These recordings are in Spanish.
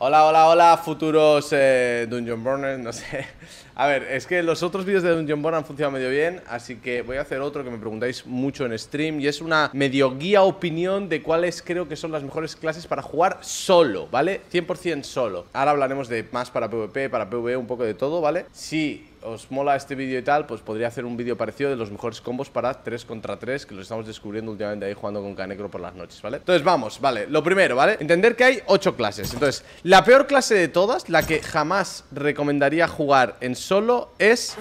Hola, hola, hola, futuros eh, Dungeon Burners, no sé. A ver, es que los otros vídeos de Dungeon Burner han funcionado medio bien, así que voy a hacer otro que me preguntáis mucho en stream y es una medio guía opinión de cuáles creo que son las mejores clases para jugar solo, ¿vale? 100% solo. Ahora hablaremos de más para PvP, para PvE, un poco de todo, ¿vale? Sí os mola este vídeo y tal, pues podría hacer un vídeo parecido de los mejores combos para 3 contra 3, que los estamos descubriendo últimamente ahí jugando con Canecro por las noches, ¿vale? Entonces vamos, vale, lo primero, ¿vale? Entender que hay 8 clases. Entonces, la peor clase de todas, la que jamás recomendaría jugar en solo, es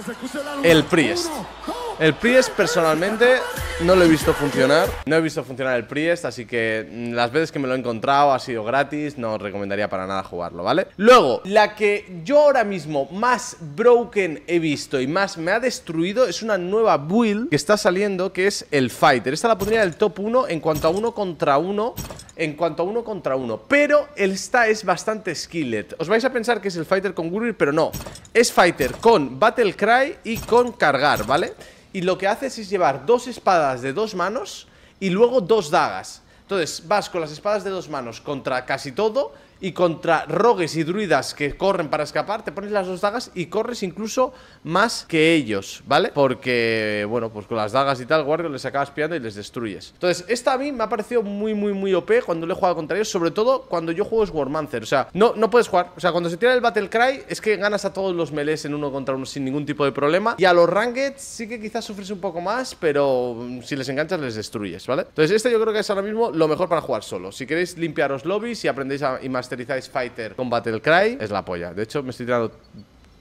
el Priest. El Priest, personalmente, no lo he visto funcionar. No he visto funcionar el Priest, así que mm, las veces que me lo he encontrado ha sido gratis, no os recomendaría para nada jugarlo, ¿vale? Luego, la que yo ahora mismo más broken he visto y más me ha destruido es una nueva build que está saliendo, que es el Fighter. Esta la pondría en el top 1 en cuanto a uno contra uno en cuanto a uno contra uno. Pero esta es bastante skillet. Os vais a pensar que es el fighter con Gurir, pero no. Es fighter con Battle Cry y con cargar, ¿vale? Y lo que haces es llevar dos espadas de dos manos y luego dos dagas. Entonces vas con las espadas de dos manos contra casi todo y contra rogues y druidas que corren para escapar, te pones las dos dagas y corres incluso más que ellos, ¿vale? Porque, bueno, pues con las dagas y tal, guardias les acabas piando y les destruyes. Entonces, esta a mí me ha parecido muy, muy, muy OP cuando lo he jugado contra ellos, sobre todo cuando yo juego Warmancer, O sea, no, no puedes jugar. O sea, cuando se tira el Battle Cry, es que ganas a todos los melees en uno contra uno sin ningún tipo de problema. Y a los Rangets sí que quizás sufres un poco más, pero mm, si les enganchas, les destruyes, ¿vale? Entonces, este yo creo que es ahora mismo lo mejor para jugar solo. Si queréis limpiaros lobbies y aprendéis a y más remasterizáis Fighter Combat El Cry, es la polla. De hecho, me estoy tirando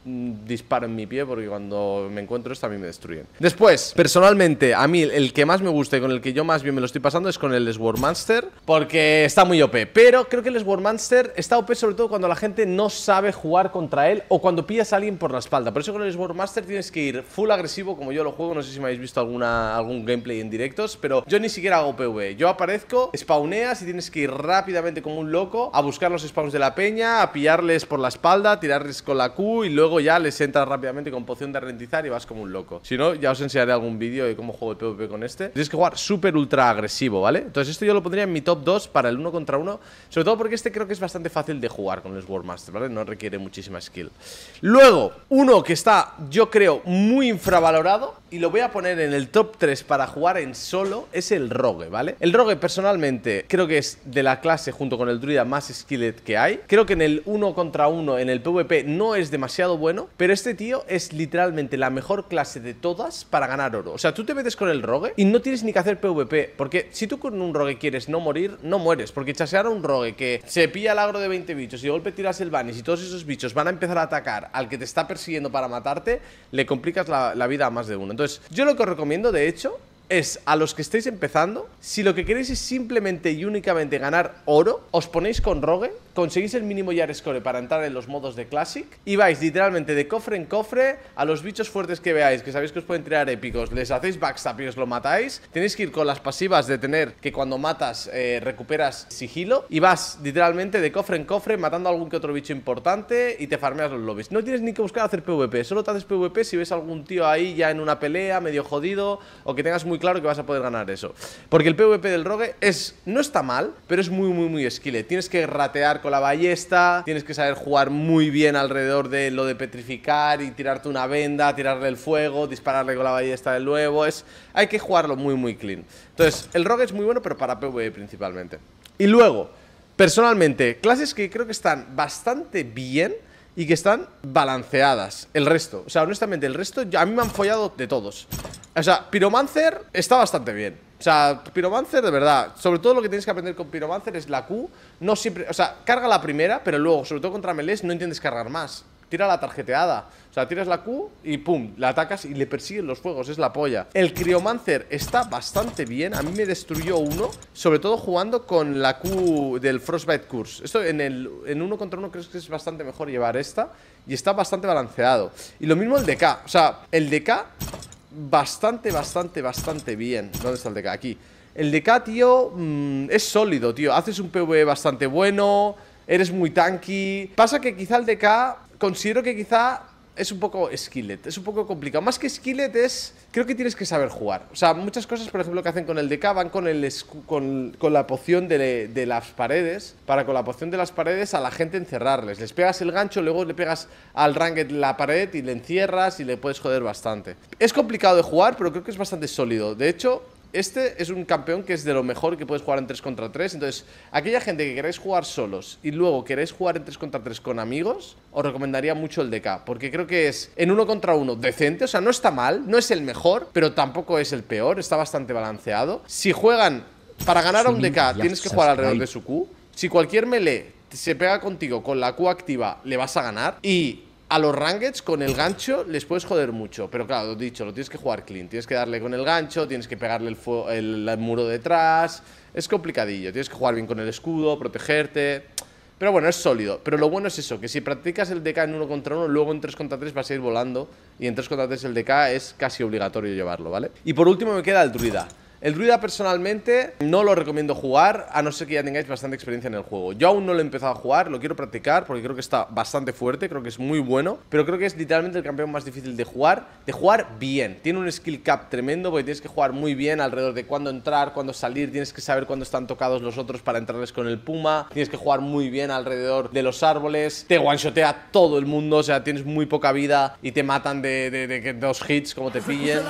disparo en mi pie porque cuando me encuentro esto a mí me destruyen. Después, personalmente, a mí el que más me gusta y con el que yo más bien me lo estoy pasando es con el Swordmaster porque está muy OP. Pero creo que el Swordmaster está OP sobre todo cuando la gente no sabe jugar contra él o cuando pillas a alguien por la espalda. Por eso con el Swordmaster tienes que ir full agresivo como yo lo juego. No sé si me habéis visto alguna, algún gameplay en directos, pero yo ni siquiera hago PV. Yo aparezco, spawneas y tienes que ir rápidamente como un loco a buscar los spawns de la peña, a pillarles por la espalda, tirarles con la Q y luego ya les entra rápidamente con poción de rentizar y vas como un loco. Si no, ya os enseñaré algún vídeo de cómo juego el PvP con este. Tienes que jugar súper ultra agresivo, ¿vale? Entonces esto yo lo pondría en mi top 2 para el 1 contra 1, sobre todo porque este creo que es bastante fácil de jugar con el Swordmaster, ¿vale? No requiere muchísima skill. Luego, uno que está, yo creo, muy infravalorado y lo voy a poner en el top 3 para jugar en solo es el Rogue, ¿vale? El Rogue personalmente creo que es de la clase junto con el Druida más skilled que hay. Creo que en el 1 contra 1 en el PvP no es demasiado bueno bueno, pero este tío es literalmente la mejor clase de todas para ganar oro. O sea, tú te metes con el rogue y no tienes ni que hacer PvP, porque si tú con un rogue quieres no morir, no mueres, porque chasear a un rogue que se pilla el agro de 20 bichos y de golpe tiras el banis. y todos esos bichos van a empezar a atacar al que te está persiguiendo para matarte, le complicas la, la vida a más de uno. Entonces, yo lo que os recomiendo, de hecho, es a los que estáis empezando, si lo que queréis es simplemente y únicamente ganar oro, os ponéis con rogue conseguís el mínimo yar Score para entrar en los modos de Classic y vais literalmente de cofre en cofre a los bichos fuertes que veáis, que sabéis que os pueden tirar épicos, les hacéis backstab y os lo matáis. Tenéis que ir con las pasivas de tener que cuando matas eh, recuperas sigilo y vas literalmente de cofre en cofre matando a algún que otro bicho importante y te farmeas los lobbies. No tienes ni que buscar hacer PvP, solo te haces PvP si ves algún tío ahí ya en una pelea medio jodido o que tengas muy claro que vas a poder ganar eso. Porque el PvP del Rogue es no está mal, pero es muy muy muy esquile Tienes que ratear con la ballesta, tienes que saber jugar muy bien alrededor de lo de petrificar y tirarte una venda, tirarle el fuego, dispararle con la ballesta de nuevo, es... Hay que jugarlo muy muy clean. Entonces, el rogue es muy bueno, pero para PvE principalmente. Y luego, personalmente, clases que creo que están bastante bien y que están balanceadas. El resto, o sea, honestamente, el resto a mí me han follado de todos. O sea, Pyromancer está bastante bien. O sea, Pyromancer, de verdad, sobre todo lo que tienes que aprender con Pyromancer es la Q. No siempre, o sea, carga la primera, pero luego, sobre todo contra Melés, no intentes cargar más. Tira la tarjeteada. O sea, tiras la Q y pum, la atacas y le persiguen los fuegos. Es la polla. El Criomancer está bastante bien. A mí me destruyó uno, sobre todo jugando con la Q del Frostbite Curse. Esto en, el, en uno contra uno creo que es bastante mejor llevar esta. Y está bastante balanceado. Y lo mismo el DK. O sea, el DK bastante, bastante, bastante bien ¿Dónde está el DK? Aquí El DK, tío, mm, es sólido, tío Haces un PvE bastante bueno Eres muy tanky Pasa que quizá el DK Considero que quizá es un poco skillet, es un poco complicado. Más que skillet es, creo que tienes que saber jugar. O sea, muchas cosas, por ejemplo, que hacen con el DK van con, el, con, la poción de, de, las paredes, para con la poción de las paredes a la gente encerrarles. Les pegas el gancho, luego le pegas al ranked la pared y le encierras y le puedes joder bastante. Es complicado de jugar, pero creo que es bastante sólido. De hecho, este es un campeón que es de lo mejor que puedes jugar en 3 contra 3. Entonces, aquella gente que queréis jugar solos y luego queréis jugar en 3 contra 3 con amigos, os recomendaría mucho el DK, porque creo que es en 1 contra 1 decente, o sea, no está mal, no es el mejor, pero tampoco es el peor, está bastante balanceado. Si juegan, para ganar a un DK tienes que jugar alrededor de su Q. Si cualquier melee se pega contigo con la Q activa, le vas a ganar. Y a los Rangets con el gancho les puedes joder mucho, pero claro, lo dicho, lo tienes que jugar clean, tienes que darle con el gancho, tienes que pegarle el, muro detrás, es complicadillo, tienes que jugar bien con el escudo, protegerte, pero bueno, es sólido, pero lo bueno es eso, que si practicas el DK en uno contra uno luego en 3 contra 3 vas a ir volando y en 3 contra 3 el DK es casi obligatorio llevarlo, ¿vale? Y por último me queda el druida. El Druida personalmente no lo recomiendo jugar, a no ser que ya tengáis bastante experiencia en el juego. Yo aún no lo he empezado a jugar, lo quiero practicar porque creo que está bastante fuerte, creo que es muy bueno, pero creo que es literalmente el campeón más difícil de jugar, de jugar bien. Tiene un skill cap tremendo porque tienes que jugar muy bien alrededor de cuándo entrar, cuándo salir, tienes que saber cuándo están tocados los otros para entrarles con el puma, tienes que jugar muy bien alrededor de los árboles, te one-shotea todo el mundo, o sea, tienes muy poca vida y te matan de, de dos hits como te pillen.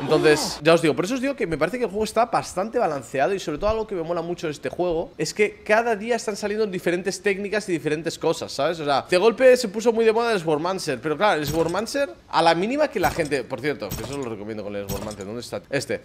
Entonces, ya os digo, por eso os digo que me parece que juego está bastante balanceado y sobre todo algo que me mola mucho de este juego es que cada día están saliendo diferentes técnicas y diferentes cosas, ¿sabes? O sea, de golpe se puso muy de moda el Swarmancer, pero claro, el Swarmancer a la mínima que la gente... Por cierto, que eso lo recomiendo con el Swarmancer, ¿dónde está? Este.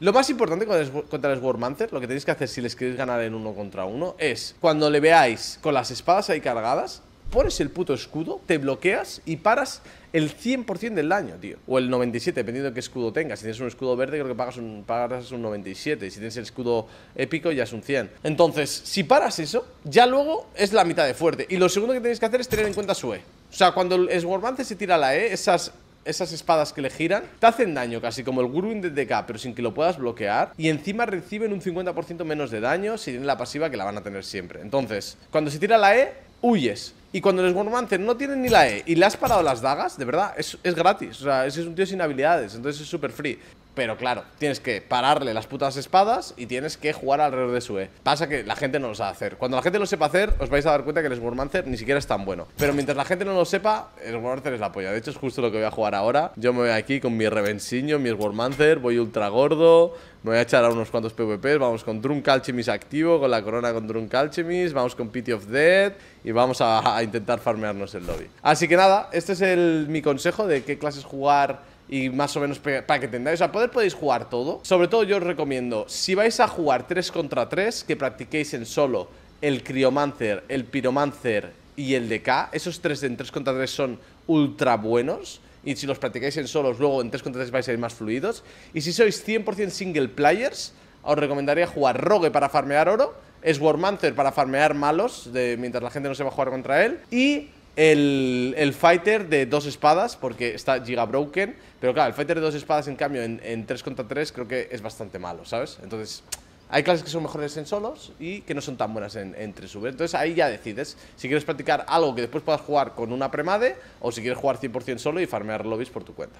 Lo más importante contra el Swarmancer, lo que tenéis que hacer si les queréis ganar en uno contra uno, es cuando le veáis con las espadas ahí cargadas, pones el puto escudo, te bloqueas y paras el 100% del daño, tío. O el 97, dependiendo de qué escudo tengas. Si tienes un escudo verde, creo que pagas un, pagas un 97. Y si tienes el escudo épico, ya es un 100. Entonces, si paras eso, ya luego es la mitad de fuerte. Y lo segundo que tenéis que hacer es tener en cuenta su E. O sea, cuando el Swarmance se tira la E, esas esas espadas que le giran te hacen daño, casi como el Gurwin de DK, pero sin que lo puedas bloquear. Y encima reciben un 50% menos de daño si tienen la pasiva que la van a tener siempre. Entonces, cuando se tira la E, huyes. Y cuando el Warmancer no tiene ni la E y le has parado las dagas, de verdad, es, gratis. O sea, ese es un tío sin habilidades, entonces es súper free. Pero claro, tienes que pararle las putas espadas y tienes que jugar alrededor de su E. Pasa que la gente no lo sabe hacer. Cuando la gente lo sepa hacer, os vais a dar cuenta que el Swarmancer ni siquiera es tan bueno. Pero mientras la gente no lo sepa, el Swarmancer es la polla. De hecho, es justo lo que voy a jugar ahora. Yo me voy aquí con mi Revensiño, mi Swarmancer, voy ultra gordo. Me voy a echar a unos cuantos PvPs. Vamos con Drunk Alchemist activo, con la corona con Drunk Alchemist. Vamos con Pity of Death. Y vamos a intentar farmearnos el lobby. Así que nada, este es mi consejo de qué clases jugar y más o menos para que tengáis. A poder podéis jugar todo. Sobre todo yo os recomiendo, si vais a jugar 3 contra 3, que practiquéis en solo el Criomancer, el piromancer y el K, Esos tres en 3 contra 3 son ultra buenos. Y si los practicáis en solos, luego en 3 contra 3 vais a ir más fluidos. Y si sois 100% single players, os recomendaría jugar Rogue para farmear oro es Warmancer para farmear malos, mientras la gente no se va a jugar contra él. Y el, el, fighter de dos espadas, porque está giga broken. Pero claro, el fighter de dos espadas, en cambio, en, en 3 contra 3 creo que es bastante malo, ¿sabes? Entonces, hay clases que son mejores en solos y que no son tan buenas en, entre 3 Entonces ahí ya decides si quieres practicar algo que después puedas jugar con una premade o si quieres jugar 100% solo y farmear lobbies por tu cuenta.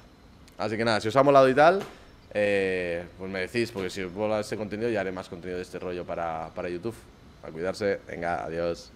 Así que nada, si os ha molado y tal, eh, pues me decís, porque si os a ese contenido ya haré más contenido de este rollo para, para YouTube. A cuidarse, venga, adiós.